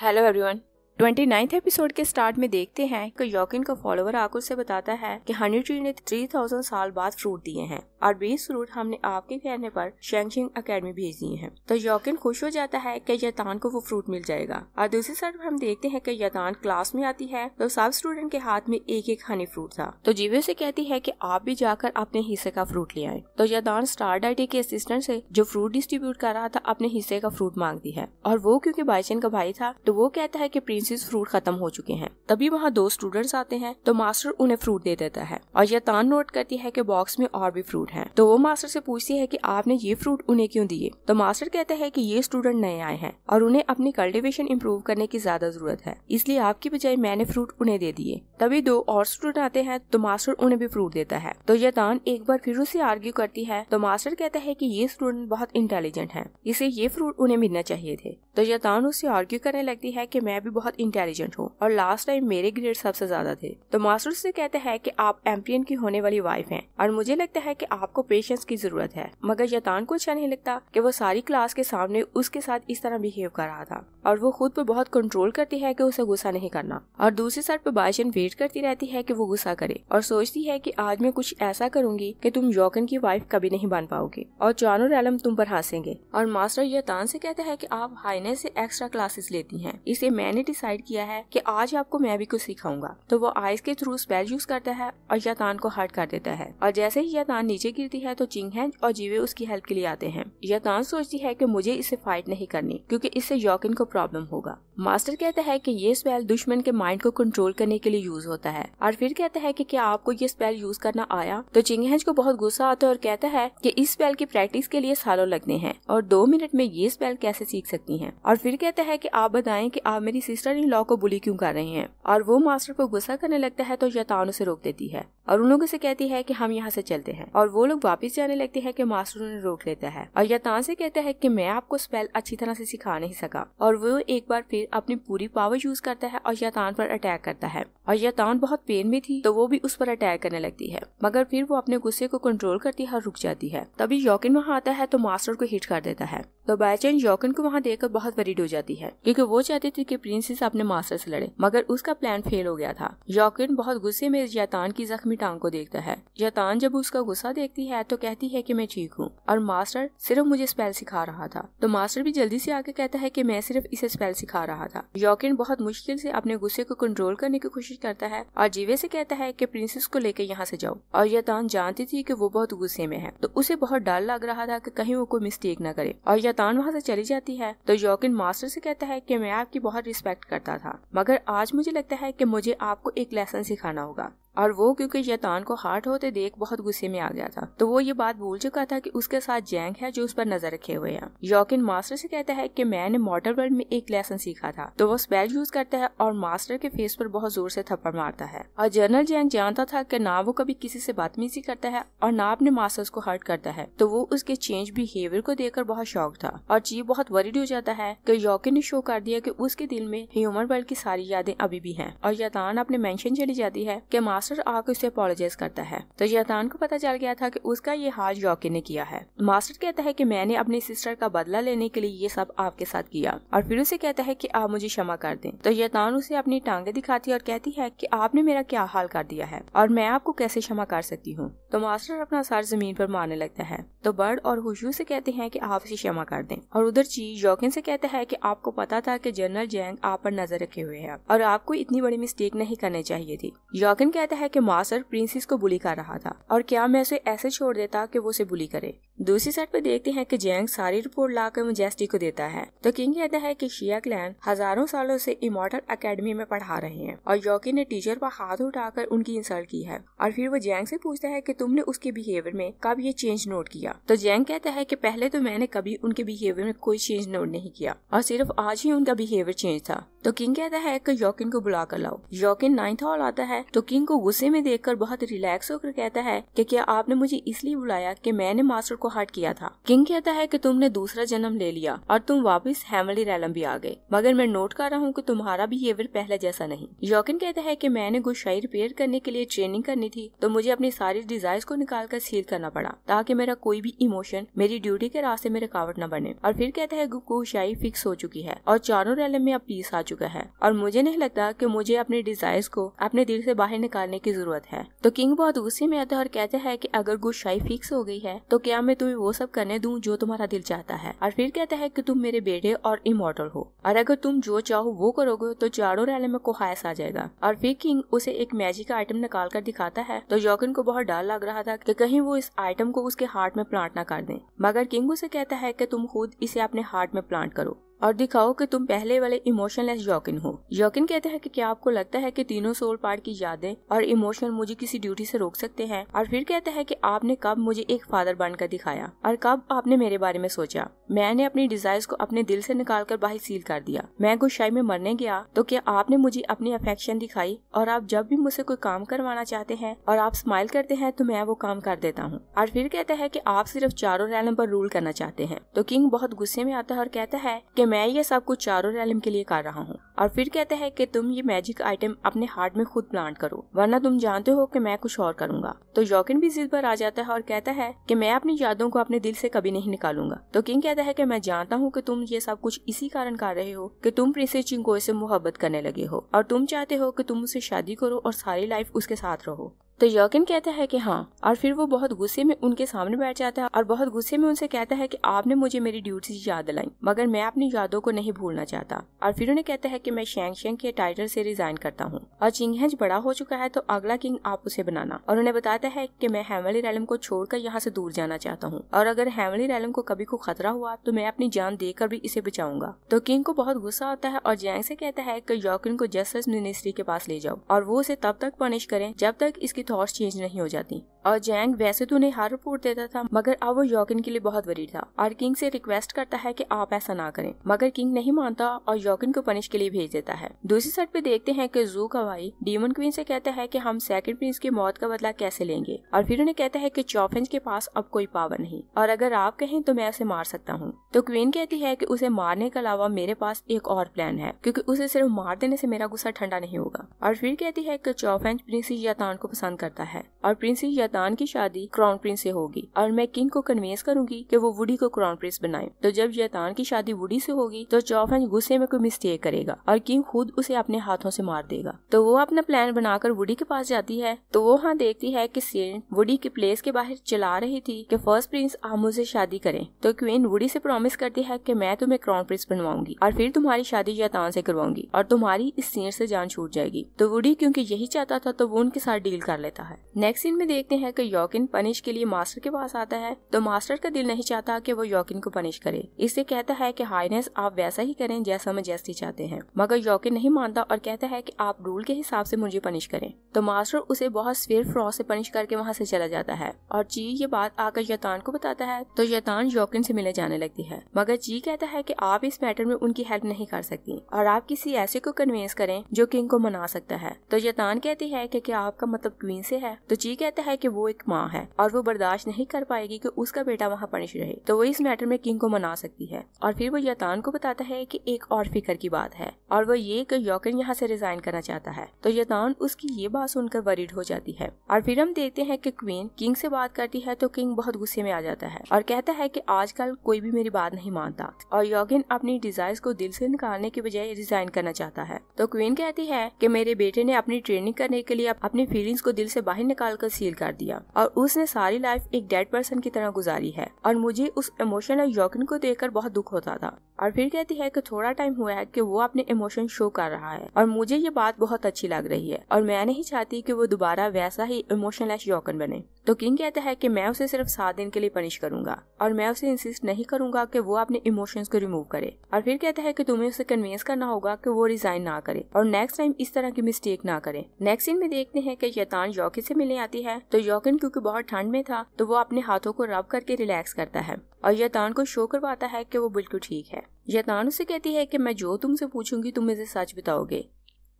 Hello everyone. Twenty ninth episode के start में देखते हैं कि योकिन का फॉलोवर आकुल से बताता है कि हनी ट्री ने थ्री थाउजेंड साल बाद फ्रूट दिए हैं और बीस फ्रूट हमने आपके कहने पर शेंगशिंग अकेडमी भेज दिए हैं तो योकिन खुश हो जाता है कि यतान को वो फ्रूट मिल जाएगा और दूसरी साइड हम देखते हैं कि यतान क्लास में आती है तो सब स्टूडेंट के हाथ में एक एक हनी फ्रूट था तो जीवे से कहती है की आप भी जाकर अपने हिस्से का फ्रूट ले आए तो यतान स्टार डाइटी के असिस्टेंट से जो फ्रूट डिस्ट्रीब्यूट कर रहा था अपने हिस्से का फ्रूट मांगती है और वो क्यूँकी बाईचन का भाई था तो वो कहता है की प्रिंस पीसेस फ्रूट खत्म हो चुके हैं तभी वहाँ दो स्टूडेंट्स आते हैं तो मास्टर उन्हें फ्रूट दे देता है और यतान नोट करती है कि बॉक्स में और भी फ्रूट हैं तो वो मास्टर से पूछती है कि आपने ये फ्रूट उन्हें क्यों दिए तो मास्टर कहता है कि ये स्टूडेंट नए आए हैं और उन्हें अपनी कल्टिवेशन इम्प्रूव करने की ज्यादा जरूरत है इसलिए आपकी बजाय मैंने फ्रूट उन्हें दे दिए तभी दो और स्टूडेंट आते हैं तो मास्टर उन्हें भी फ्रूट देता है तो यतान एक बार फिर उसे आर्ग्यू करती है तो मास्टर कहता है की ये स्टूडेंट बहुत इंटेलिजेंट है इसे ये फ्रूट उन्हें मिलना चाहिए थे तो यतान उसे आर्ग्यू करने लगती है कि मैं भी बहुत इंटेलिजेंट हो और लास्ट टाइम मेरे ग्रेड सबसे ज्यादा थे तो मास्टर से कहते हैं कि आप एम्पियन की होने वाली वाइफ हैं और मुझे लगता है कि आपको पेशेंस की जरूरत है मगर यतान को अच्छा नहीं लगता कि वो सारी क्लास के सामने उसके साथ इस तरह बिहेव कर रहा था और वो खुद पर बहुत कंट्रोल करती है कि उसे गुस्सा नहीं करना और दूसरी साइड पर बाइशन वेट करती रहती है कि वो गुस्सा करे और सोचती है कि आज मैं कुछ ऐसा करूंगी कि तुम यौकन की वाइफ कभी नहीं बन पाओगे और चानूर आलम तुम पर हंसेंगे और मास्टर यतान से कहता है कि आप हाइने से एक्स्ट्रा क्लासेस लेती हैं इसे मैंने डिसाइड डिसाइड किया है कि आज आपको मैं भी कुछ सिखाऊंगा तो वो आइस के थ्रू स्पेल यूज करता है और यातान को हर्ट कर देता है और जैसे ही यातान नीचे गिरती है तो चिंग है और जीवे उसकी हेल्प के लिए आते हैं यातान सोचती है की मुझे इसे फाइट नहीं करनी क्यूँकी इससे यौकिन को प्रॉब्लम होगा मास्टर कहता है की ये स्पेल दुश्मन के माइंड को कंट्रोल करने के लिए यूज होता है और फिर कहता है की क्या आपको ये स्पेल यूज करना आया तो चिंगहेंज को बहुत गुस्सा आता है और कहता है की इस स्पेल की प्रैक्टिस के लिए सालों लगने हैं और दो मिनट में ये स्पेल कैसे सीख सकती है और फिर कहता है की आप बताएं की आप मेरी सिस्टर यानी लॉ को बुली क्यों कर रहे हैं और वो मास्टर को गुस्सा करने लगता है तो शैतान उसे रोक देती है और उन लोगों से कहती है कि हम यहाँ से चलते हैं और वो लोग वापस जाने लगते हैं कि मास्टर उन्हें रोक लेता है और यतान से कहता है कि मैं आपको स्पेल अच्छी तरह से सिखा नहीं सका और वो एक बार फिर अपनी पूरी पावर यूज करता है और यतान पर अटैक करता है और यतान बहुत पेन में थी तो वो भी उस पर अटैक करने लगती है मगर फिर वो अपने गुस्से को कंट्रोल करती है और रुक जाती है तभी यौकिन वहाँ आता है तो मास्टर को हिट कर देता है तो बायचैन यौकिन को वहाँ देखकर बहुत वरीड हो जाती है क्योंकि वो चाहती थी कि प्रिंसेस अपने मास्टर से लड़े मगर उसका प्लान फेल हो गया था यौकिन बहुत गुस्से में यातान की जख्मी टांग को देखता है जैतान जब उसका गुस्सा देखती है तो कहती है कि मैं ठीक हूँ और मास्टर सिर्फ मुझे स्पेल सिखा रहा था तो मास्टर भी जल्दी से आके कहता है कि मैं सिर्फ इसे स्पेल सिखा रहा था यौकिन बहुत मुश्किल से अपने गुस्से को कंट्रोल करने की कोशिश करता है और जीवे से कहता है की प्रिंसेस को लेकर यहाँ से जाओ और यतान जानती थी की वो बहुत गुस्से में है तो उसे बहुत डर लग रहा था की कहीं वो कोई मिस्टेक न करे और यतान वहाँ से चली जाती है तो यौकिन मास्टर से कहता है की मैं आपकी बहुत रिस्पेक्ट करता था मगर आज मुझे लगता है की मुझे आपको एक लेसन सिखाना होगा और वो क्योंकि शैतान को हार्ट होते देख बहुत गुस्से में आ गया था तो वो ये बात भूल चुका था कि उसके साथ जैंग है जो उस पर नजर रखे हुए है यॉकिन मास्टर से कहता है कि मैंने मॉडल वर्ल्ड में एक लेसन सीखा था तो वो स्पेल यूज करता है और मास्टर के फेस पर बहुत जोर से थप्पड़ मारता है और जनरल जैंग जानता था की ना वो कभी किसी से बातमीजी करता है और ना अपने मास्टर्स को हर्ट करता है तो वो उसके चेंज बिहेवियर को देखकर बहुत शौक था और चीफ बहुत वरीड हो जाता है की यौकिन ने शो कर दिया की उसके दिल में ह्यूमन वर्ल्ड की सारी यादें अभी भी है और यतान अपने मैंशन चली जाती है की मास्टर मास्टर आकर उसे अपोलोजाइज करता है तो जैतान को पता चल गया था कि उसका ये हाल जॉकी ने किया है मास्टर कहता है कि मैंने अपनी सिस्टर का बदला लेने के लिए ये सब आपके साथ किया और फिर उसे कहता है कि आप मुझे क्षमा कर दें तो यतान उसे अपनी टांगे दिखाती है और कहती है की आपने मेरा क्या हाल कर दिया है और मैं आपको कैसे क्षमा कर सकती हूँ तो मास्टर अपना सर जमीन पर मारने लगता है तो बर्ड और हुशू से कहते हैं कि आप इसे क्षमा कर दें और उधर चीज यौकिन से कहता है कि आपको पता था कि जनरल जैंग आप पर नजर रखे हुए है और आपको इतनी बड़ी मिस्टेक नहीं करनी चाहिए थी यौकिन कहते कहता है कि मासर प्रिंसिस को बुली कर रहा था और क्या मैं उसे ऐसे छोड़ देता कि वो उसे बुली करे दूसरी साइड पे देखते हैं कि जैंग सारी रिपोर्ट लाकर मजेस्टी को देता है तो किंग कहता है कि शिया क्लैन हजारों सालों से इमोटल एकेडमी में पढ़ा रहे हैं और योकी ने टीचर पर हाथ उठाकर उनकी इंसल्ट की है और फिर वो जैंग से पूछता है कि तुमने उसके बिहेवियर में कब ये चेंज नोट किया तो जैंग कहता है कि पहले तो मैंने कभी उनके बिहेवियर में कोई चेंज नोट नहीं किया और सिर्फ आज ही उनका बिहेवियर चेंज था तो किंग कहता है की कि योकिन को बुला कर लाओ योकिन नाइन्थ हॉल आता है तो किंग को गुस्से में देखकर बहुत रिलैक्स होकर कहता है कि क्या आपने मुझे इसलिए बुलाया कि मैंने मास्टर को हर्ट किया था किंग कहता है कि तुमने दूसरा जन्म ले लिया और तुम वापस हेमली रैलम भी आ गए मगर मैं नोट कर रहा हूँ कि तुम्हारा बिहेवियर पहले जैसा नहीं यौकिन कहता है कि मैंने गुस्साई रिपेयर करने के लिए ट्रेनिंग करनी थी तो मुझे अपनी सारी डिजाइन को निकाल कर सील करना पड़ा ताकि मेरा कोई भी इमोशन मेरी ड्यूटी के रास्ते में रुकावट न बने और फिर कहता है गुस्साई फिक्स हो चुकी है और चारों रैलम में अब पीस आ चुका है और मुझे नहीं लगता की मुझे अपने डिजायर को अपने दिल से बाहर निकाल करने की जरूरत है तो किंग बहुत गुस्से में आता है और कहता है कि अगर गुस्साई फिक्स हो गई है तो क्या मैं तुम्हें वो सब करने दूं जो तुम्हारा दिल चाहता है और फिर कहता है कि तुम मेरे बेटे और इमोटल हो और अगर तुम जो चाहो वो करोगे तो चारों रैले में कोहायस आ जाएगा और फिर किंग उसे एक मैजिक आइटम निकाल कर दिखाता है तो जॉकिन को बहुत डर लग रहा था की कहीं वो इस आइटम को उसके हार्ट में प्लांट न कर दे मगर किंग उसे कहता है की तुम खुद इसे अपने हार्ट में प्लांट करो और दिखाओ कि तुम पहले वाले इमोशनलेस यौकिन हो यौकिन कहते हैं कि क्या आपको लगता है कि तीनों सोल पार्ट की यादें और इमोशनल मुझे किसी ड्यूटी से रोक सकते हैं और फिर कहता है कि आपने कब मुझे एक फादर बनकर दिखाया और कब आपने मेरे बारे में सोचा मैंने अपनी डिजायर को अपने दिल से निकाल कर बाहर सील कर दिया मैं गुस्साई में मरने गया तो क्या आपने मुझे अपनी अफेक्शन दिखाई और आप जब भी मुझसे कोई काम करवाना चाहते हैं और आप स्माइल करते हैं तो मैं वो काम कर देता हूँ और फिर कहता है की आप सिर्फ चारों रैलम पर रूल करना चाहते हैं तो किंग बहुत गुस्से में आता है और कहता है की मैं ये सब कुछ चारों रैलम के लिए कर रहा हूँ और फिर कहते हैं कि तुम ये मैजिक आइटम अपने हार्ट में खुद प्लांट करो वरना तुम जानते हो कि मैं कुछ और करूँगा तो योकिन भी जिद पर आ जाता है और कहता है कि मैं अपनी यादों को अपने दिल से कभी नहीं निकालूंगा तो किंग कहता है कि मैं जानता हूँ कि तुम ये सब कुछ इसी कारण कर रहे हो कि तुम प्रिंसेस चिंगोय से मोहब्बत करने लगे हो और तुम चाहते हो कि तुम उसे शादी करो और सारी लाइफ उसके साथ रहो तो यकीन कहता है कि हाँ और फिर वो बहुत गुस्से में उनके सामने बैठ जाता है और बहुत गुस्से में उनसे कहता है कि आपने मुझे मेरी ड्यूटी याद दिलाई मगर मैं अपनी यादों को नहीं भूलना चाहता और फिर उन्हें कहता है कि मैं शेंग शेंग के टाइटल से रिजाइन करता हूँ और चिंगहज बड़ा हो चुका है तो अगला किंग आप उसे बनाना और उन्हें बताता है की मैं हेमली रैलम को छोड़कर यहाँ से दूर जाना चाहता हूँ और अगर हेमली रैलम को कभी को खतरा हुआ तो मैं अपनी जान देकर भी इसे बचाऊंगा तो किंग को बहुत गुस्सा आता है और जैंग से कहता है की यौकिन को जस्टिस मिनिस्ट्री के पास ले जाओ और वो उसे तब तक पनिश करें जब तक इसकी थॉट्स चेंज नहीं हो जाती और जैंग वैसे तो उन्हें हर रिपोर्ट देता था मगर अब वो योकिन के लिए बहुत वरीड था और किंग से रिक्वेस्ट करता है कि आप ऐसा ना करें मगर किंग नहीं मानता और योकिन को पनिश के लिए भेज देता है दूसरी साइड पे देखते हैं कि जू का भाई डीमन क्वीन से कहता है कि हम सेकंड प्रिंस की मौत का बदला कैसे लेंगे और फिर उन्हें कहता है की चौफेंज के पास अब कोई पावर नहीं और अगर आप कहें तो मैं उसे मार सकता हूँ तो क्वीन कहती है की उसे मारने के अलावा मेरे पास एक और प्लान है क्यूँकी उसे सिर्फ मार देने से मेरा गुस्सा ठंडा नहीं होगा और फिर कहती है की चौफेंज प्रिंस यातान को पसंद करता है और प्रिंस यातान की शादी क्राउन प्रिंस से होगी और मैं किंग को कन्विंस करूंगी कि वो वुडी को क्राउन प्रिंस बनाए तो जब यातान की शादी वुडी से होगी तो चौफन गुस्से में कोई मिस्टेक करेगा और किंग खुद उसे अपने हाथों से मार देगा तो वो अपना प्लान बनाकर वुडी के पास जाती है तो वो वहाँ देखती है की सेंट वुडी के प्लेस के बाहर चला रही थी की फर्स्ट प्रिंस आप मुझे शादी करे तो क्वीन वुडी से प्रोमिस करती है की मैं तुम्हें क्राउन प्रिंस बनवाऊंगी और फिर तुम्हारी शादी यातान से करवाऊंगी और तुम्हारी इस सेंट से जान छूट जाएगी तो वुडी क्यूँकी यही चाहता था तो वो उनके साथ डील कर ले लेता है नेक्स्ट सीन में देखते हैं कि योकिन पनिश के लिए मास्टर के पास आता है तो मास्टर का दिल नहीं चाहता कि वो योकिन को पनिश करे इससे कहता है कि हाइनेस आप वैसा ही करें जैसा मजेस्टी चाहते हैं मगर योकिन नहीं मानता और कहता है कि आप रूल के हिसाब से मुझे पनिश करें तो मास्टर उसे बहुत स्वेर फ्रॉ से पनिश करके वहाँ से चला जाता है और ची ये बात आकर यतान को बताता है तो यतान योकिन से मिले जाने लगती है मगर ची कहता है की आप इस मैटर में उनकी हेल्प नहीं कर सकती और आप किसी ऐसे को कन्विंस करें जो किंग को मना सकता है तो यतान कहती है की क्या आपका मतलब क्वीन से है तो ची कहता है कि वो एक माँ है और वो बर्दाश्त नहीं कर पाएगी कि उसका बेटा वहाँ पनिश रहे तो वो इस मैटर में किंग को मना सकती है और फिर वो यतान को बताता है कि एक और फिक्र की बात है और वो ये कि यॉकन यहाँ से रिजाइन करना चाहता है तो यतान उसकी ये बात सुनकर वरीड हो जाती है और फिर हम देखते हैं की क्वीन किंग से बात करती है तो किंग बहुत गुस्से में आ जाता है और कहता है की आजकल कोई भी मेरी बात नहीं मानता और यॉगिन अपनी डिजायर को दिल से निकालने के बजाय रिजाइन करना चाहता है तो क्वीन कहती है कि मेरे बेटे ने अपनी ट्रेनिंग करने के लिए अपनी फीलिंग्स को दिल से बाहर निकाल कर सील कर दिया और उसने सारी लाइफ एक डेड पर्सन की तरह गुजारी है और मुझे उस इमोशनल यौकिन को देखकर बहुत दुख होता था और फिर कहती है कि थोड़ा टाइम हुआ है कि वो अपने इमोशन शो कर रहा है और मुझे ये बात बहुत अच्छी लग रही है और मैं नहीं चाहती कि वो दोबारा वैसा ही इमोशनलेस यौकन बने तो किंग कहता है कि मैं उसे सिर्फ सात दिन के लिए पनिश करूंगा और मैं उसे इंसिस्ट नहीं करूंगा कि वो अपने इमोशंस को रिमूव करे और फिर कहता है कि तुम्हें उसे कन्विंस करना होगा कि वो रिजाइन ना करे और नेक्स्ट टाइम इस तरह की मिस्टेक ना करे नेक्स्ट सीन में देखते हैं कि यतान यौकिन से मिलने आती है तो यौकिन क्यूँकी बहुत ठंड में था तो वो अपने हाथों को रब करके रिलैक्स करता है और यतान को शो करवाता है की वो बिल्कुल ठीक है शैतान उसे कहती है कि मैं जो तुमसे पूछूंगी तुम मुझे सच बताओगे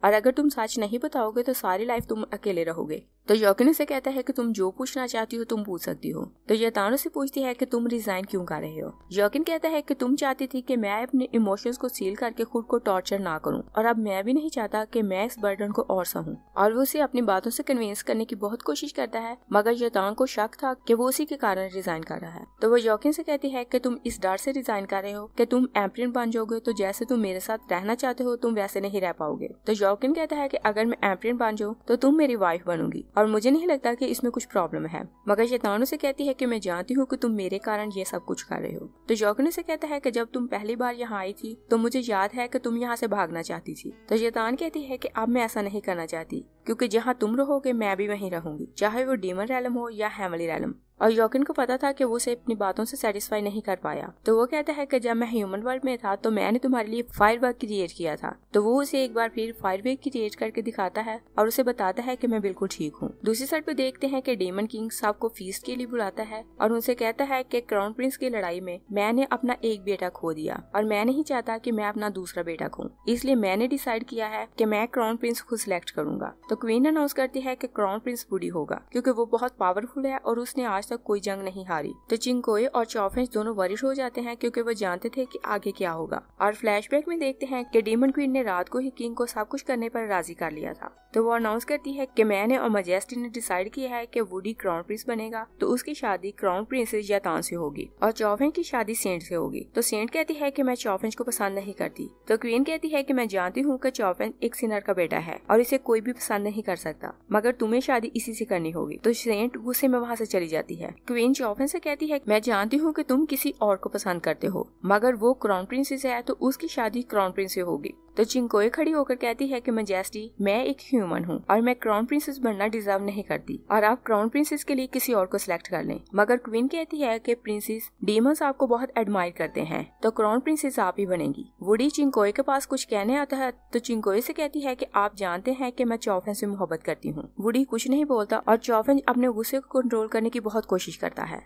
और अगर तुम सच नहीं बताओगे तो सारी लाइफ तुम अकेले रहोगे तो यौकिन से कहता है कि तुम जो पूछना चाहती हो तुम पूछ सकती हो तो यतानो से पूछती है कि तुम रिजाइन क्यों कर रहे हो यौकिन कहता है कि तुम चाहती थी कि मैं अपने इमोशंस को सील करके खुद को टॉर्चर ना करूं और अब मैं भी नहीं चाहता कि मैं इस बर्डन को और सहूं और वो उसे अपनी बातों से कन्विंस करने की बहुत कोशिश करता है मगर यतान को शक था की वो उसी के कारण रिजाइन कर रहा है तो वो यौकिन से कहती है की तुम इस डर से रिजाइन कर रहे हो की तुम एम्प्रिन बन जाओगे तो जैसे तुम मेरे साथ रहना चाहते हो तुम वैसे नहीं रह पाओगे तो यौकिन कहता है की अगर मैं एम्प्रिन बन जाऊँ तो तुम मेरी वाइफ बनूंगी और मुझे नहीं लगता कि इसमें कुछ प्रॉब्लम है मगर शैतान उसे कहती है कि मैं जानती हूँ कि तुम मेरे कारण ये सब कुछ कर रहे हो तो जौकन उसे कहता है कि जब तुम पहली बार यहाँ आई थी तो मुझे याद है कि तुम यहाँ से भागना चाहती थी तो शैतान कहती है कि अब मैं ऐसा नहीं करना चाहती क्योंकि जहाँ तुम रहोगे मैं भी वहीं रहूंगी चाहे वो डीमन रैलम हो या हेमली रैलम और योकिन को पता था कि वो उसे अपनी बातों से सेटिस्फाई नहीं कर पाया तो वो कहता है कि जब मैं ह्यूमन वर्ल्ड में था तो मैंने तुम्हारे लिए फायर वर्क क्रिएट किया था तो वो उसे एक बार फिर फायर वर्क क्रिएट करके दिखाता है और उसे बताता है की मैं बिल्कुल ठीक हूँ दूसरी साइड पे देखते हैं की डेमन किंग साहब को फीस के लिए बुलाता है और उनसे कहता है की क्राउन प्रिंस की लड़ाई में मैंने अपना एक बेटा खो दिया और मैं नहीं चाहता की मैं अपना दूसरा बेटा खो इसलिए मैंने डिसाइड किया है की मैं क्राउन प्रिंस को सिलेक्ट करूंगा तो क्वीन अनाउंस करती है की क्राउन प्रिंस बुढ़ी होगा क्यूँकी वो बहुत पावरफुल है और उसने आज तक कोई जंग नहीं हारी तो चिंकोए और चौफेंस दोनों वरिष्ठ हो जाते हैं क्योंकि वो जानते थे कि आगे क्या होगा और फ्लैशबैक में देखते हैं कि डेमन क्वीन ने रात को ही किंग को सब कुछ करने पर राजी कर लिया था तो वो अनाउंस करती है कि मैंने और मजेस्टी ने डिसाइड किया है कि वुडी क्राउन प्रिंस बनेगा तो उसकी शादी क्राउन या यातान से होगी और चौफेंस की शादी सेंट से होगी तो सेंट कहती है कि मैं चौफेंस को पसंद नहीं करती तो क्वीन कहती है कि मैं जानती हूँ कि चौफेंस एक सिनर का बेटा है और इसे कोई भी पसंद नहीं कर सकता मगर तुम्हें शादी इसी से करनी होगी तो सेंट गुस्से में वहाँ से चली जाती है क्वीन चौफिन से कहती है मैं जानती हूँ कि तुम किसी और को पसंद करते हो मगर वो क्राउन प्रिंस से है तो उसकी शादी क्राउन प्रिंस से होगी तो चिंकोए खड़ी होकर कहती है कि मजेस्टी मैं एक ह्यूमन हूँ और मैं क्राउन प्रिंसेस बनना डिजर्व नहीं करती और आप क्राउन प्रिंसेस के लिए किसी और को सिलेक्ट कर लें मगर क्वीन कहती है कि प्रिंसेस डीमंस आपको बहुत एडमायर करते हैं तो क्राउन प्रिंसेस आप ही बनेगी वुडी चिंकोए के पास कुछ कहने आता है तो चिंकोए से कहती है की आप जानते हैं की मैं चौफेन से मोहब्बत करती हूँ वुडी कुछ नहीं बोलता और चौफेन अपने गुस्से को कंट्रोल करने की बहुत कोशिश करता है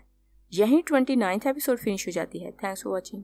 यही ट्वेंटी नाइन्थ एपिसोड फिनिश हो जाती है थैंक्स फॉर वॉचिंग